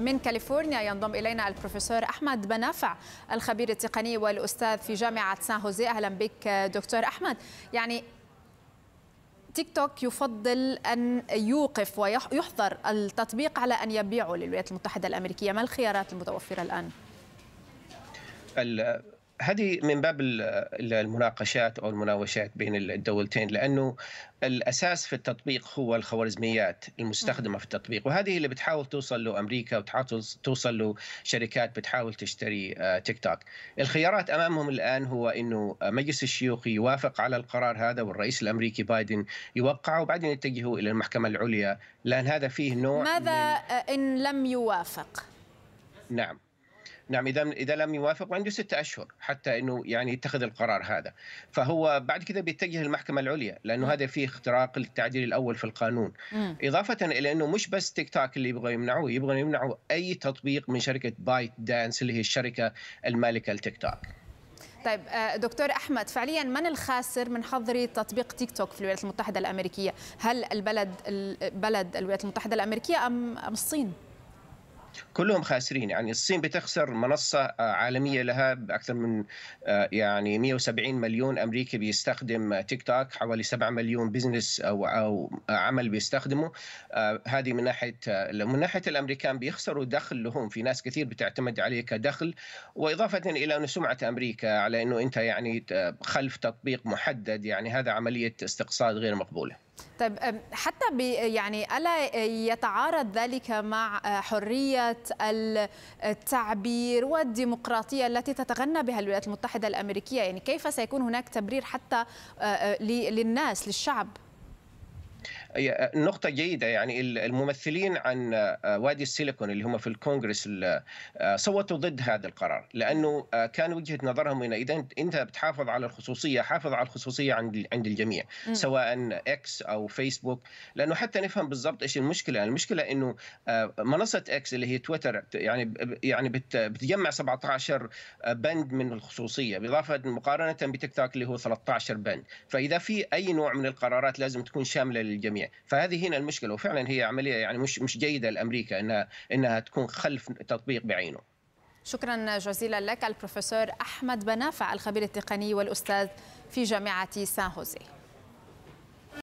من كاليفورنيا ينضم إلينا البروفيسور أحمد بنافع الخبير التقني والأستاذ في جامعة سان هوزي أهلا بك دكتور أحمد يعني تيك توك يفضل أن يوقف ويحظر التطبيق على أن يبيعه للولايات المتحدة الأمريكية ما الخيارات المتوفرة الآن؟ هذه من باب المناقشات او المناوشات بين الدولتين لانه الاساس في التطبيق هو الخوارزميات المستخدمه في التطبيق وهذه اللي بتحاول توصل له امريكا وتحاول توصل له شركات بتحاول تشتري آه، تيك توك. الخيارات امامهم الان هو انه مجلس الشيوخ يوافق على القرار هذا والرئيس الامريكي بايدن يوقعه وبعدين يتجهوا الى المحكمه العليا لان هذا فيه نوع ماذا من... ان لم يوافق؟ نعم نعم اذا اذا لم يوافق عنده ستة اشهر حتى انه يعني يتخذ القرار هذا فهو بعد كذا بيتجه للمحكمه العليا لانه نعم. هذا فيه اختراق للتعديل الاول في القانون م. اضافه الى انه مش بس تيك توك اللي يبغوا يمنعوه يبغوا يمنعوا اي تطبيق من شركه بايت دانس اللي هي الشركه المالكه لتيك توك طيب آه، دكتور احمد فعليا من الخاسر من حظر تطبيق تيك توك في الولايات المتحده الامريكيه هل البلد بلد الولايات المتحده الامريكيه ام الصين كلهم خاسرين يعني الصين بتخسر منصة آه، عالمية لها بأكثر من آه، يعني 170 مليون أمريكي بيستخدم تيك توك حوالي 7 مليون بزنس أو, أو عمل بيستخدمه آه، هذه من ناحية من ناحية الأمريكان بيخسروا دخل لهم في ناس كثير بتعتمد عليه كدخل وإضافة إلى أن سمعة أمريكا على أنه أنت يعني خلف تطبيق محدد يعني هذا عملية استقصاد غير مقبولة طيب حتى يعني الا يتعارض ذلك مع آه، حريه التعبير والديمقراطيه التي تتغنى بها الولايات المتحده الامريكيه يعني كيف سيكون هناك تبرير حتى آه، آه، للناس للشعب نقطة جيدة يعني الممثلين عن آه، وادي السيليكون اللي هم في الكونغرس آه، صوتوا ضد هذا القرار لأنه آه، كان وجهة نظرهم إن إذا أنت بتحافظ على الخصوصية حافظ على الخصوصية عند عند الجميع م. سواء إكس أو فيسبوك لأنه حتى نفهم بالضبط إيش المشكلة يعني المشكلة إنه منصة إكس اللي هي تويتر يعني يعني بتجمع 17 بند من الخصوصية بإضافة مقارنة بتيك توك اللي هو 13 بند فإذا في أي نوع من القرارات لازم تكون شاملة للجميع الجميع فهذه هنا المشكله وفعلا هي عمليه يعني مش مش جيده لامريكا انها انها تكون خلف تطبيق بعينه شكرا جزيلا لك البروفيسور احمد بنافع الخبير التقني والاستاذ في جامعه سان هوزيه